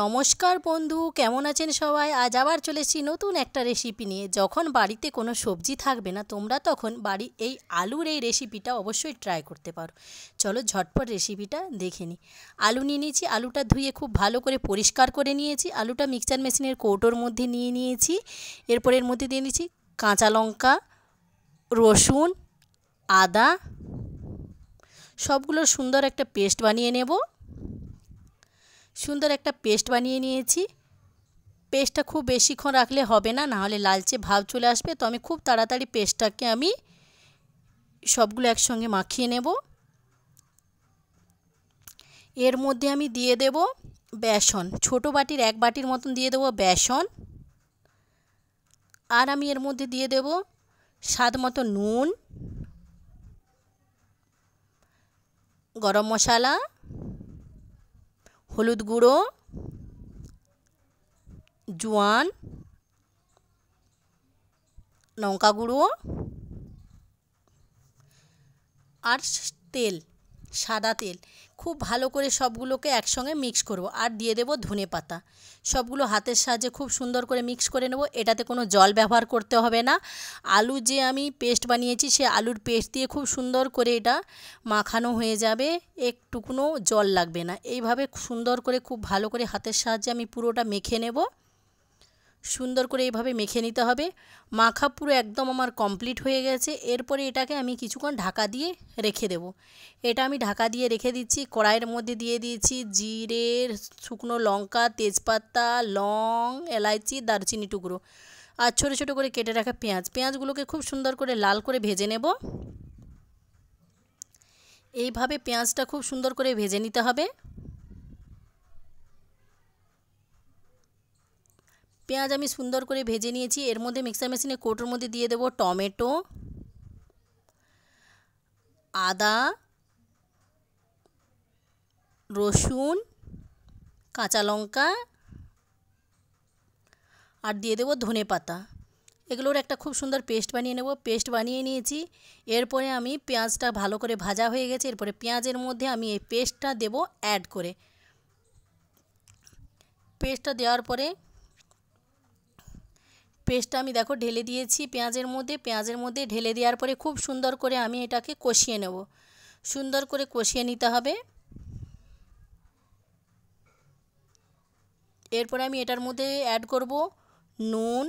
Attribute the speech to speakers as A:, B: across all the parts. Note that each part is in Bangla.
A: নমস্কার বন্ধু কেমন আছেন সবাই আজ আবার চলে এসেছি নতুন একটা রেসিপি নিয়ে যখন বাড়িতে কোনো সবজি থাকবে না তোমরা তখন বাড়ি এই আলুর এই রেসিপিটা অবশ্যই ট্রাই করতে পারো চলো ঝটপট রেসিপিটা দেখে নিই আলু নিয়ে নিয়েছি আলুটা ধুয়ে খুব ভালো করে পরিষ্কার করে নিয়েছি আলুটা মিক্সচার মেশিনের কৌটোর মধ্যে নিয়ে নিয়েছি এরপর এর মধ্যে দিয়ে নিয়েছি কাঁচা লঙ্কা রসুন আদা সবগুলোর সুন্দর একটা পেস্ট বানিয়ে নেবো সুন্দর একটা পেস্ট বানিয়ে নিয়েছি পেস্টটা খুব বেশিক্ষণ রাখলে হবে না নাহলে লালচে ভাব চলে আসবে তো আমি খুব তাড়াতাড়ি পেস্টটাকে আমি সবগুলো একসঙ্গে মাখিয়ে নেব এর মধ্যে আমি দিয়ে দেব বেসন ছোট বাটির এক বাটির মতন দিয়ে দেব বেসন আর আমি এর মধ্যে দিয়ে দেব স্বাদ মতো নুন গরম মশলা हलुद गुड़ो जुआन लंका गुड़ो और तेल সাদা তেল খুব ভালো করে সবগুলোকে একসঙ্গে মিক্স করব আর দিয়ে দেব ধনে পাতা সবগুলো হাতের সাহায্যে খুব সুন্দর করে মিক্স করে নেব এটাতে কোনো জল ব্যবহার করতে হবে না আলু যে আমি পেস্ট বানিয়েছি সে আলুর পেস্ট দিয়ে খুব সুন্দর করে এটা মাখানো হয়ে যাবে একটুকুনো জল লাগবে না এইভাবে সুন্দর করে খুব ভালো করে হাতের সাহায্যে আমি পুরোটা মেখে নেব সুন্দর করে এইভাবে মেখে নিতে হবে মাখা পুরো একদম আমার কমপ্লিট হয়ে গেছে এরপরে এটাকে আমি কিছুক্ষণ ঢাকা দিয়ে রেখে দেব এটা আমি ঢাকা দিয়ে রেখে দিচ্ছি কড়াইয়ের মধ্যে দিয়ে দিয়েছি জিরের শুকনো লঙ্কা তেজপাতা লং এলাইচি দারচিনি টুকরো আর ছোটো ছোটো করে কেটে রাখা পেঁয়াজ পেঁয়াজগুলোকে খুব সুন্দর করে লাল করে ভেজে নেব এইভাবে পেঁয়াজটা খুব সুন্দর করে ভেজে নিতে হবে পেঁয়াজ আমি সুন্দর করে ভেজে নিয়েছি এর মধ্যে মিক্সার মেশিনে কোটোর মধ্যে দিয়ে দেব টমেটো আদা রসুন কাঁচা লঙ্কা আর দিয়ে দেবো ধনে পাতা এগুলোর একটা খুব সুন্দর পেস্ট বানিয়ে নেব পেস্ট বানিয়ে নিয়েছি এরপরে আমি পেঁয়াজটা ভালো করে ভাজা হয়ে গেছে এরপরে পেঁয়াজের মধ্যে আমি এই পেস্টটা দেব অ্যাড করে পেস্টটা দেওয়ার পরে পেস্টটা আমি দেখো ঢেলে দিয়েছি পেঁয়াজের মধ্যে পেঁয়াজের মধ্যে ঢেলে দেওয়ার পরে খুব সুন্দর করে আমি এটাকে কষিয়ে নেব সুন্দর করে কষিয়ে নিতে হবে এরপরে আমি এটার মধ্যে অ্যাড করব নুন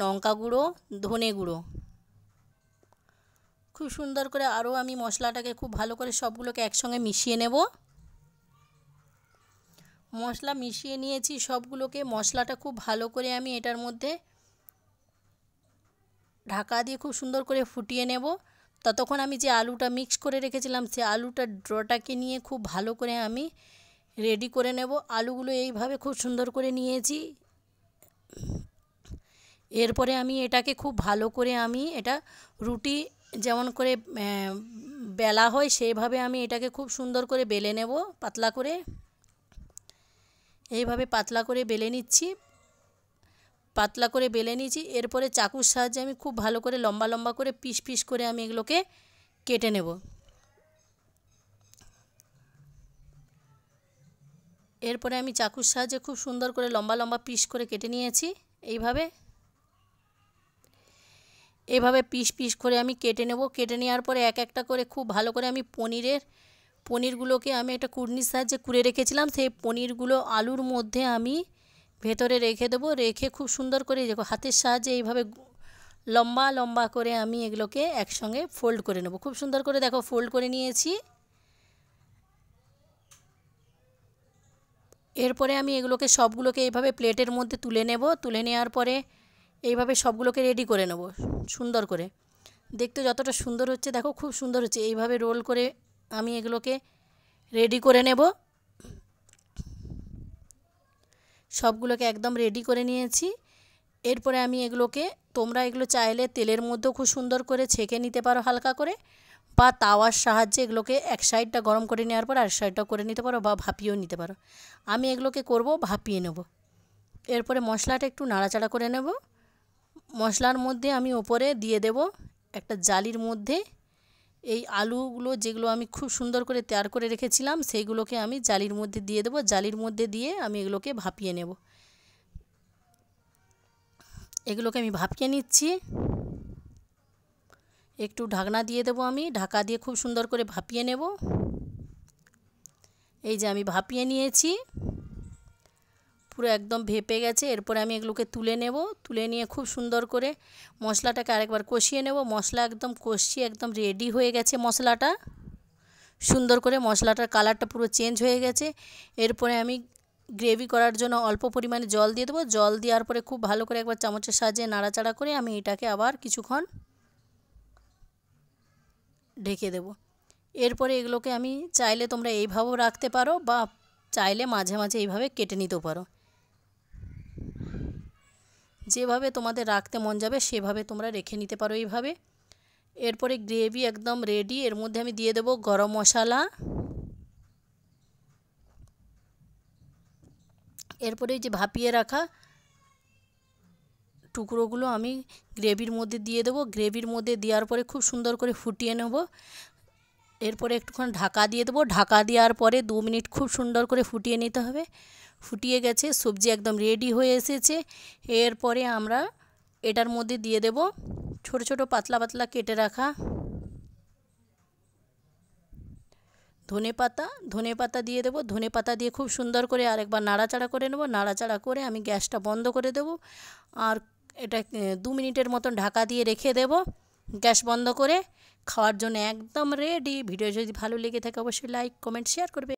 A: লঙ্কা গুঁড়ো ধনে গুঁড়ো খুব সুন্দর করে আরও আমি মশলাটাকে খুব ভালো করে সবগুলোকে একসঙ্গে মিশিয়ে নেব মশলা মিশিয়ে নিয়েছি সবগুলোকে মশলাটা খুব ভালো করে আমি এটার মধ্যে ঢাকা দিয়ে খুব সুন্দর করে ফুটিয়ে নেব ততক্ষণ আমি যে আলুটা মিক্স করে রেখেছিলাম সে আলুটার ড্রটাকে নিয়ে খুব ভালো করে আমি রেডি করে নেব আলুগুলো এইভাবে খুব সুন্দর করে নিয়েছি এরপরে আমি এটাকে খুব ভালো করে আমি এটা রুটি যেমন করে বেলা হয় সেইভাবে আমি এটাকে খুব সুন্দর করে বেলে নেব পাতলা করে এইভাবে পাতলা করে বেলে নিচ্ছি পাতলা করে বেলে নিয়েছি এরপরে চাকুর সাহায্যে আমি খুব ভালো করে লম্বা লম্বা করে পিস পিস করে আমি এগুলোকে কেটে নেব এরপরে আমি চাকুর সাহায্যে খুব সুন্দর করে লম্বা লম্বা পিস করে কেটে নিয়েছি এইভাবে এভাবে পিস পিস করে আমি কেটে নেব কেটে নেওয়ার পরে এক একটা করে খুব ভালো করে আমি পনিরের পনিরগুলোকে আমি একটা কুর্নির সাহায্যে কুড়ে রেখেছিলাম সেই পনিরগুলো আলুর মধ্যে আমি ভেতরে রেখে দেবো রেখে খুব সুন্দর করে দেখো হাতের সাহায্যে এইভাবে লম্বা লম্বা করে আমি এগুলোকে একসঙ্গে ফোল্ড করে নেব খুব সুন্দর করে দেখো ফোল্ড করে নিয়েছি এরপরে আমি এগুলোকে সবগুলোকে এইভাবে প্লেটের মধ্যে তুলে নেব তুলে নেওয়ার পরে এইভাবে সবগুলোকে রেডি করে নেব সুন্দর করে দেখতে যতটা সুন্দর হচ্ছে দেখো খুব সুন্দর হচ্ছে এইভাবে রোল করে আমি এগুলোকে রেডি করে নেব সবগুলোকে একদম রেডি করে নিয়েছি এরপরে আমি এগুলোকে তোমরা এগুলো চাইলে তেলের মধ্যেও খুব সুন্দর করে ছেঁকে নিতে পারো হালকা করে বা তাওয়ার সাহায্যে এগুলোকে এক সাইডটা গরম করে নেওয়ার পর আর সাইডটা করে নিতে পারো বা ভাপিয়েও নিতে পারো আমি এগুলোকে করব ভাপিয়ে নেব এরপরে মশলাটা একটু নাড়াচাড়া করে নেব মশলার মধ্যে আমি ওপরে দিয়ে দেব একটা জালির মধ্যে এই আলুগুলো যেগুলো আমি খুব সুন্দর করে তৈরি করে রেখেছিলাম সেইগুলোকে আমি জালির মধ্যে দিয়ে দেবো জালির মধ্যে দিয়ে আমি এগুলোকে ভাপিয়ে নেব এগুলোকে আমি ভাপিয়ে নিচ্ছি একটু ঢাকনা দিয়ে দেবো আমি ঢাকা দিয়ে খুব সুন্দর করে ভাপিয়ে নেব এই যে আমি ভাপিয়ে নিয়েছি পুরো একদম ভেপে গেছে এরপরে আমি এগুলোকে তুলে নেব তুলে নিয়ে খুব সুন্দর করে মশলাটাকে আরেকবার কষিয়ে নেব মশলা একদম কষিয়ে একদম রেডি হয়ে গেছে মশলাটা সুন্দর করে মশলাটার কালারটা পুরো চেঞ্জ হয়ে গেছে এরপরে আমি গ্রেভি করার জন্য অল্প পরিমাণে জল দিয়ে দেবো জল দেওয়ার পরে খুব ভালো করে একবার চামচের সাহায্যে নাড়াচাড়া করে আমি এটাকে আবার কিছুক্ষণ ঢেকে দেব এরপরে এগুলোকে আমি চাইলে তোমরা এইভাবেও রাখতে পারো বা চাইলে মাঝে মাঝে এইভাবে কেটে নিতেও পারো যেভাবে তোমাদের রাখতে মন যাবে সেভাবে তোমরা রেখে নিতে পারো এইভাবে এরপরে গ্রেভি একদম রেডি এর মধ্যে আমি দিয়ে দেব গরম মশলা এরপরে যে ভাপিয়ে রাখা টুকরোগুলো আমি গ্রেভির মধ্যে দিয়ে দেবো গ্রেভির মধ্যে দেওয়ার পরে খুব সুন্দর করে ফুটিয়ে নেব এরপরে একটুখানি ঢাকা দিয়ে দেবো ঢাকা দেওয়ার পরে দু মিনিট খুব সুন্দর করে ফুটিয়ে নিতে হবে ফুটিয়ে গেছে সবজি একদম রেডি হয়ে এসেছে এরপরে আমরা এটার মধ্যে দিয়ে দেব ছোট ছোট পাতলা পাতলা কেটে রাখা ধনে পাতা ধনে পাতা দিয়ে দেবো ধনে পাতা দিয়ে খুব সুন্দর করে আরেকবার নাড়াচাড়া করে নেব নাড়াচাড়া করে আমি গ্যাসটা বন্ধ করে দেব আর এটা দু মিনিটের মতন ঢাকা দিয়ে রেখে দেব গ্যাস বন্ধ করে খাওয়ার জন্য একদম রেডি ভিডিও যদি ভালো লেগে থাকে অবশ্যই লাইক কমেন্ট শেয়ার করবে